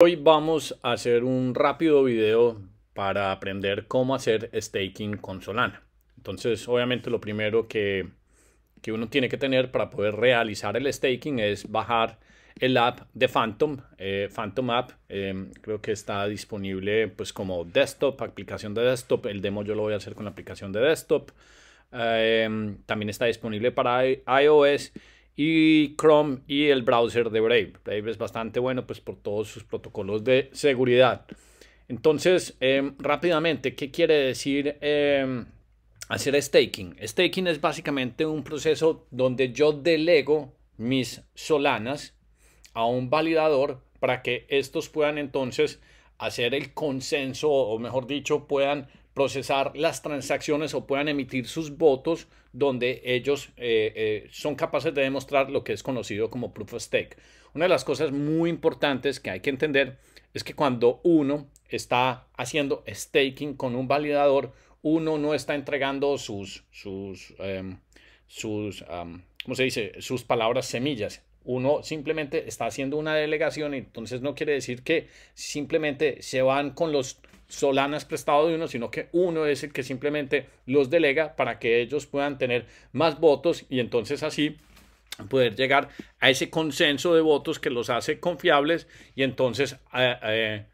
Hoy vamos a hacer un rápido video para aprender cómo hacer staking con Solana. Entonces, obviamente lo primero que, uno tiene que tener para poder realizar el staking es bajar el app de Phantom, eh, Phantom App. Em, creo que está disponible pues como desktop, aplicación de desktop. El demo yo lo voy a hacer con la aplicación de desktop. Em, también está disponible para iOS y Chrome y el browser de Brave. Brave es bastante bueno pues por todos sus protocolos de seguridad. Entonces, em, rápidamente, ¿qué quiere decir em, hacer staking? Staking es básicamente un proceso donde yo delego mis solanas a un validador para que estos puedan entonces hacer el consenso o mejor dicho puedan procesar las transacciones o puedan emitir sus votos donde ellos eh, eh, son capaces de demostrar lo que es conocido como proof of stake. Una de las cosas muy importantes que hay que entender es que cuando uno está haciendo staking con un validador, uno no está entregando sus, sus, em, sus se dice? Sus palabras semillas uno simplemente está haciendo una delegación, y entonces no quiere decir que simplemente se van con los solanas prestados de uno, sino que uno es el que simplemente los delega para que ellos puedan tener más votos y entonces así poder llegar a ese consenso de votos que los hace confiables y entonces eh, eh,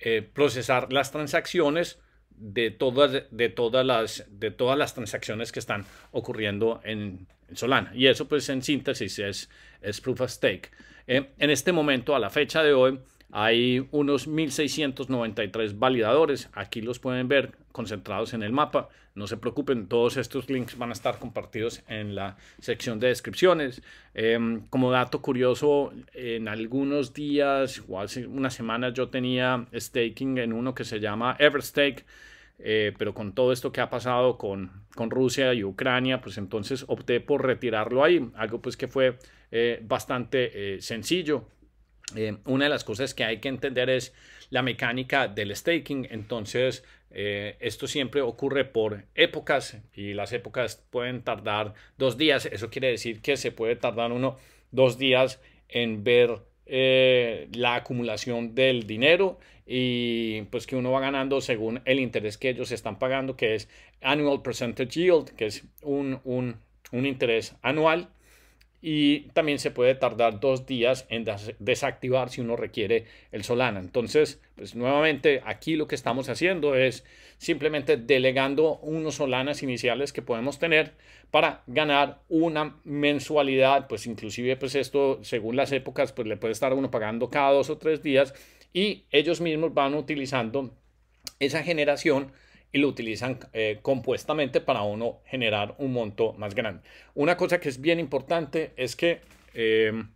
eh, procesar las transacciones de todas, de, todas las, de todas las transacciones que están ocurriendo en Solana. Y eso pues en síntesis es, proof of stake. Eh, en este momento, a la fecha de hoy, hay unos 1.693 validadores. Aquí los pueden ver concentrados en el mapa. No se preocupen, todos estos links van a estar compartidos en la sección de descripciones. Eh, como dato curioso, en algunos días o hace una semana yo tenía staking en uno que se llama EverStake. Eh, pero con todo esto que ha pasado con, con, Rusia y Ucrania, pues entonces opté por retirarlo ahí, algo pues que fue eh, bastante eh, sencillo. una de las cosas que hay que entender es la mecánica del staking, entonces esto siempre ocurre por épocas y las épocas pueden tardar dos días, eso quiere decir que se puede tardar uno dos días en ver eh, la acumulación del dinero y pues que uno va ganando según el interés que ellos están pagando, que es Annual Percentage Yield, que es un, un, un interés anual y también se puede tardar dos días en desactivar si uno requiere el Solana. Entonces, pues nuevamente aquí lo que estamos haciendo es simplemente delegando unos Solanas iniciales que podemos tener para ganar una mensualidad, pues inclusive pues esto según las épocas pues le puede estar uno pagando cada dos o tres días y ellos mismos van utilizando esa generación y lo utilizan eh, compuestamente para uno generar un monto más grande. Una cosa que es bien importante es que em,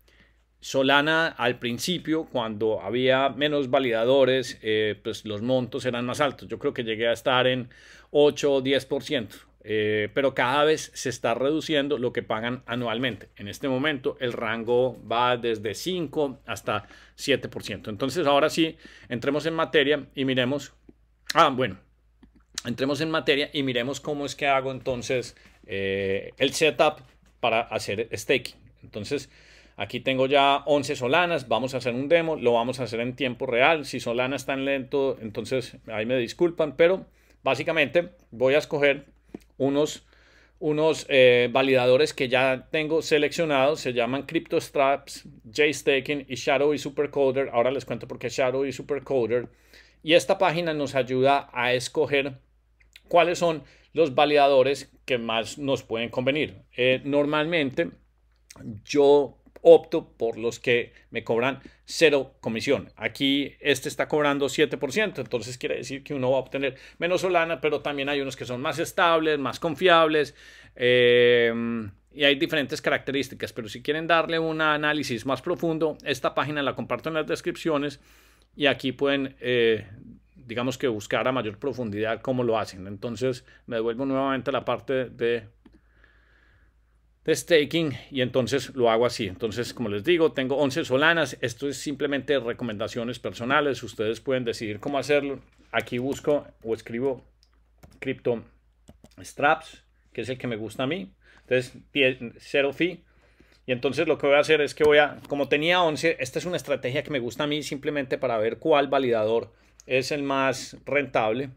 Solana al principio, cuando había menos validadores, eh, pues los montos eran más altos. Yo creo que llegué a estar en 8 o 10%. Eh, pero cada vez se está reduciendo lo que pagan anualmente. En este momento el rango va desde 5 hasta 7%. Entonces ahora sí, entremos en materia y miremos. Ah, bueno, entremos en materia y miremos cómo es que hago entonces eh, el setup para hacer staking. Entonces, aquí tengo ya 11 solanas, vamos a hacer un demo, lo vamos a hacer en tiempo real. Si solana está lento, entonces ahí me disculpan, pero básicamente voy a escoger unos, unos eh, validadores que ya tengo seleccionados, se llaman CryptoStraps, JStaking y Shadow y Supercoder. Ahora les cuento por qué Shadow y Supercoder. Y esta página nos ayuda a escoger cuáles son los validadores que más nos pueden convenir. Eh, normalmente yo opto por los que me cobran cero comisión. Aquí este está cobrando 7%, entonces quiere decir que uno va a obtener menos Solana, pero también hay unos que son más estables, más confiables. Em, y hay diferentes características, pero si quieren darle un análisis más profundo, esta página la comparto en las descripciones y aquí pueden eh, digamos que buscar a mayor profundidad cómo lo hacen. Entonces me devuelvo nuevamente a la parte de, staking y entonces lo hago así. Entonces, como les digo, tengo 11 solanas. Esto es simplemente recomendaciones personales. Ustedes pueden decidir cómo hacerlo. Aquí busco o escribo crypto straps, que es el que me gusta a mí. Entonces, fee. Y entonces lo que voy a hacer es que voy a, como tenía 11, esta es una estrategia que me gusta a mí simplemente para ver cuál validador es el más rentable.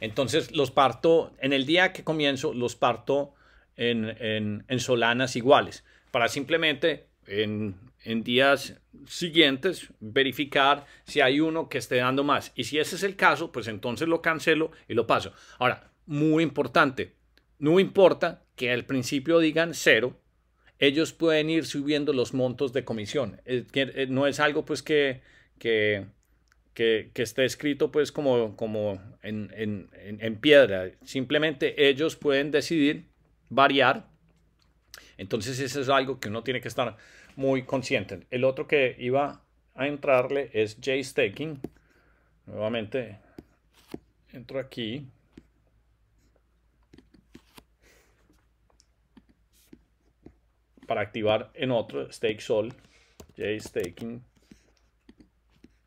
Entonces los parto, en el día que comienzo, los parto en, en, solanas iguales, para simplemente en, en, días siguientes verificar si hay uno que esté dando más. Y si ese es el caso, pues entonces lo cancelo y lo paso. Ahora, muy importante, no importa que al principio digan cero, ellos pueden ir subiendo los montos de comisión. Eh, no es algo pues que, que que, esté escrito pues como, como en, en, piedra. Simplemente ellos pueden decidir variar. Entonces eso es algo que uno tiene que estar muy consciente. El otro que iba a entrarle es J-Staking. Nuevamente entro aquí. Para activar en otro, stake sol, J-Staking.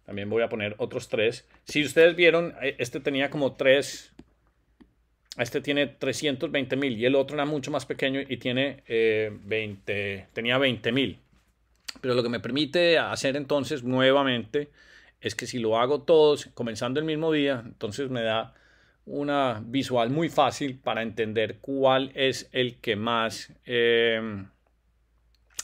También voy a poner otros tres. Si ustedes vieron, eh, este tenía como tres. Este tiene 320 mil y el otro era mucho más pequeño y tiene 20, eh, tenía 20 mil. Pero lo que me permite hacer entonces nuevamente es que si lo hago todos comenzando el mismo día, entonces me da una visual muy fácil para entender cuál es el que más eh,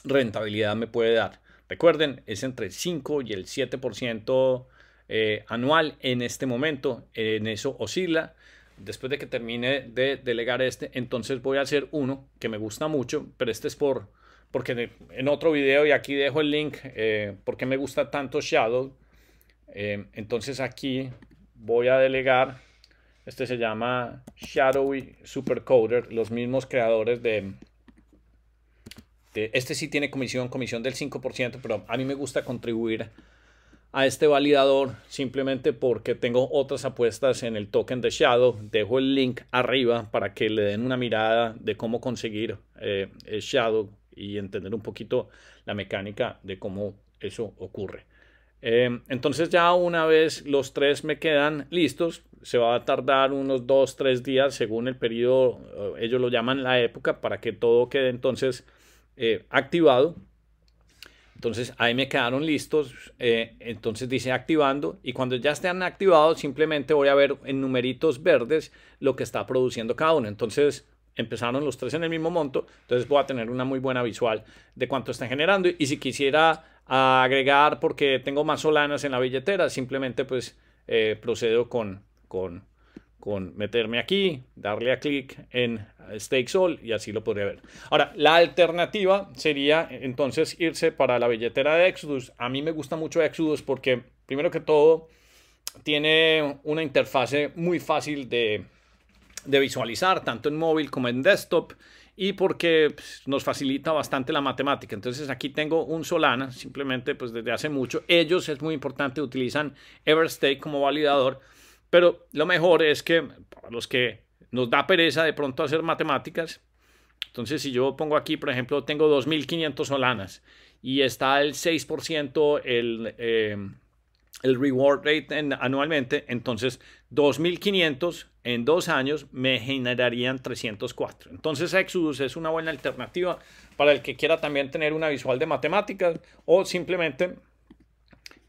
rentabilidad me puede dar. Recuerden, es entre el 5 y el 7% eh, anual en este momento, en eso oscila. Después de que termine de delegar este, entonces voy a hacer uno que me gusta mucho, pero este es por, porque en otro video, y aquí dejo el link, eh, porque me gusta tanto Shadow. Eh, entonces aquí voy a delegar, este se llama Shadowy Supercoder, los mismos creadores de, este, este sí tiene comisión, comisión del 5%, pero a mí me gusta contribuir a este validador simplemente porque tengo otras apuestas en el token de Shadow. Dejo el link arriba para que le den una mirada de cómo conseguir eh, el Shadow y entender un poquito la mecánica de cómo eso ocurre. Em, entonces ya una vez los tres me quedan listos, se va a tardar unos 2, 3 días según el periodo, eh, ellos lo llaman la época, para que todo quede entonces eh, activado. Entonces ahí me quedaron listos. Eh, entonces dice activando y cuando ya estén activados simplemente voy a ver en numeritos verdes lo que está produciendo cada uno. Entonces empezaron los tres en el mismo monto, entonces voy a tener una muy buena visual de cuánto están generando y si quisiera agregar porque tengo más solanas en la billetera, simplemente pues eh, procedo con, con, con meterme aquí, darle a clic en stake sol y así lo podría ver. Ahora, la alternativa sería entonces irse para la billetera de Exodus. A mí me gusta mucho Exodus porque, primero que todo, tiene una interfase muy fácil de, visualizar, tanto en móvil como en desktop y porque pues, nos facilita bastante la matemática. Entonces aquí tengo un Solana, simplemente pues desde hace mucho. Ellos es muy importante, utilizan Everstake como validador, pero lo mejor es que los que nos da pereza de pronto hacer matemáticas. Entonces, si yo pongo aquí, por ejemplo, tengo 2.500 solanas y está el 6% eh, el, el reward rate anualmente, entonces 2.500 en dos años me generarían 304. Entonces, Exodus es una buena alternativa para el que quiera también tener una visual de matemáticas o simplemente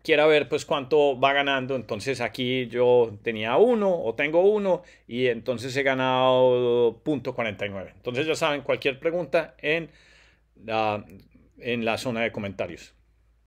quiera ver pues cuánto va ganando. Entonces aquí yo tenía uno o tengo uno y entonces he ganado punto .49. Entonces ya saben, cualquier pregunta en, en la zona de comentarios.